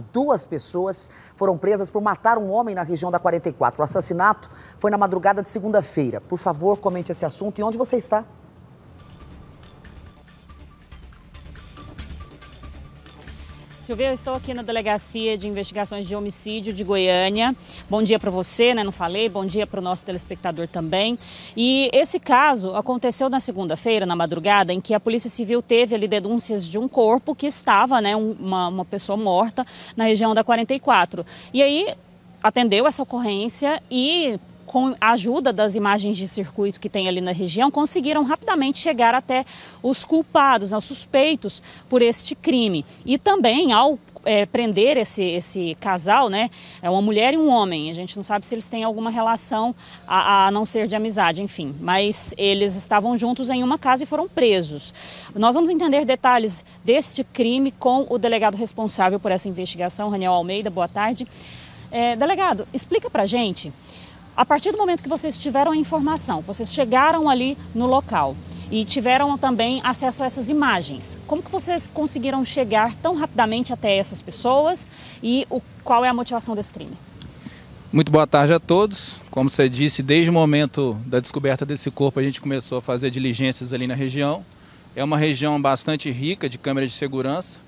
Duas pessoas foram presas por matar um homem na região da 44. O assassinato foi na madrugada de segunda-feira. Por favor, comente esse assunto e onde você está. Silveira, estou aqui na Delegacia de Investigações de Homicídio de Goiânia. Bom dia para você, né? Não falei, bom dia para o nosso telespectador também. E esse caso aconteceu na segunda-feira, na madrugada, em que a Polícia Civil teve ali denúncias de um corpo que estava, né, uma, uma pessoa morta na região da 44. E aí atendeu essa ocorrência e com a ajuda das imagens de circuito que tem ali na região, conseguiram rapidamente chegar até os culpados, aos né, os suspeitos por este crime. E também, ao é, prender esse, esse casal, né? É uma mulher e um homem. A gente não sabe se eles têm alguma relação a, a, não ser de amizade, enfim. Mas eles estavam juntos em uma casa e foram presos. Nós vamos entender detalhes deste crime com o delegado responsável por essa investigação, Raniel Almeida. Boa tarde. É, delegado, explica pra gente. A partir do momento que vocês tiveram a informação, vocês chegaram ali no local e tiveram também acesso a essas imagens, como que vocês conseguiram chegar tão rapidamente até essas pessoas e o, qual é a motivação desse crime? Muito boa tarde a todos. Como você disse, desde o momento da descoberta desse corpo, a gente começou a fazer diligências ali na região. É uma região bastante rica de câmeras de segurança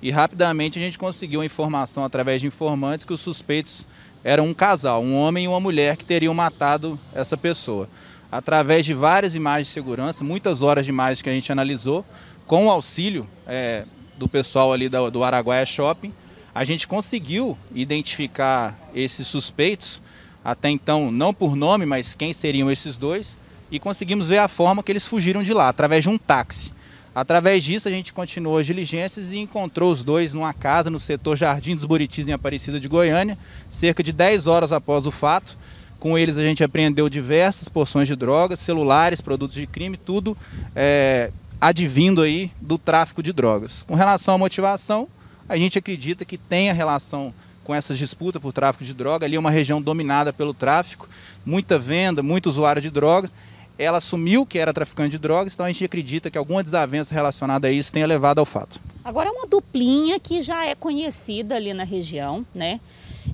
e rapidamente a gente conseguiu a informação através de informantes que os suspeitos era um casal, um homem e uma mulher que teriam matado essa pessoa. Através de várias imagens de segurança, muitas horas de imagens que a gente analisou, com o auxílio é, do pessoal ali do, do Araguaia Shopping, a gente conseguiu identificar esses suspeitos, até então não por nome, mas quem seriam esses dois, e conseguimos ver a forma que eles fugiram de lá, através de um táxi. Através disso, a gente continuou as diligências e encontrou os dois numa casa no setor Jardim dos Buritis, em Aparecida de Goiânia, cerca de 10 horas após o fato. Com eles, a gente apreendeu diversas porções de drogas, celulares, produtos de crime, tudo é, advindo aí do tráfico de drogas. Com relação à motivação, a gente acredita que tem a relação com essas disputas por tráfico de drogas. Ali é uma região dominada pelo tráfico, muita venda, muito usuário de drogas. Ela assumiu que era traficante de drogas, então a gente acredita que alguma desavença relacionada a isso tenha levado ao fato. Agora é uma duplinha que já é conhecida ali na região, né?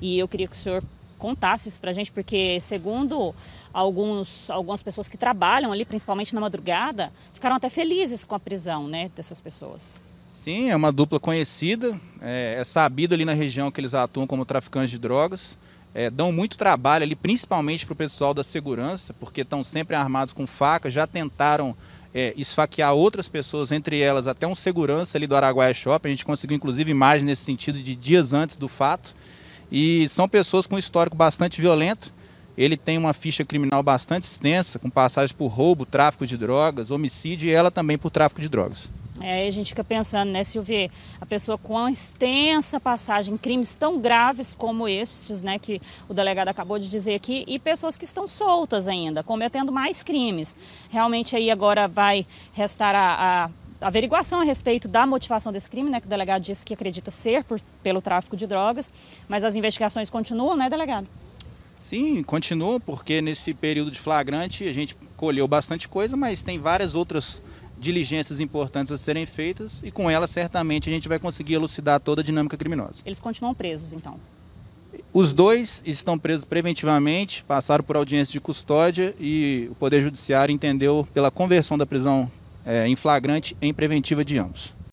E eu queria que o senhor contasse isso para a gente, porque segundo alguns, algumas pessoas que trabalham ali, principalmente na madrugada, ficaram até felizes com a prisão né, dessas pessoas. Sim, é uma dupla conhecida, é, é sabido ali na região que eles atuam como traficantes de drogas é, dão muito trabalho ali, principalmente para o pessoal da segurança, porque estão sempre armados com faca, já tentaram é, esfaquear outras pessoas, entre elas até um segurança ali do Araguaia Shopping. A gente conseguiu, inclusive, imagens nesse sentido de dias antes do fato. E são pessoas com um histórico bastante violento. Ele tem uma ficha criminal bastante extensa, com passagem por roubo, tráfico de drogas, homicídio e ela também por tráfico de drogas. É, a gente fica pensando, né, Silvia, a pessoa com uma extensa passagem, crimes tão graves como estes, né, que o delegado acabou de dizer aqui, e pessoas que estão soltas ainda, cometendo mais crimes. Realmente aí agora vai restar a, a averiguação a respeito da motivação desse crime, né, que o delegado disse que acredita ser por, pelo tráfico de drogas, mas as investigações continuam, né, delegado? Sim, continuam, porque nesse período de flagrante a gente colheu bastante coisa, mas tem várias outras diligências importantes a serem feitas e com ela certamente a gente vai conseguir elucidar toda a dinâmica criminosa. Eles continuam presos então? Os dois estão presos preventivamente, passaram por audiência de custódia e o Poder Judiciário entendeu pela conversão da prisão é, em flagrante em preventiva de ambos.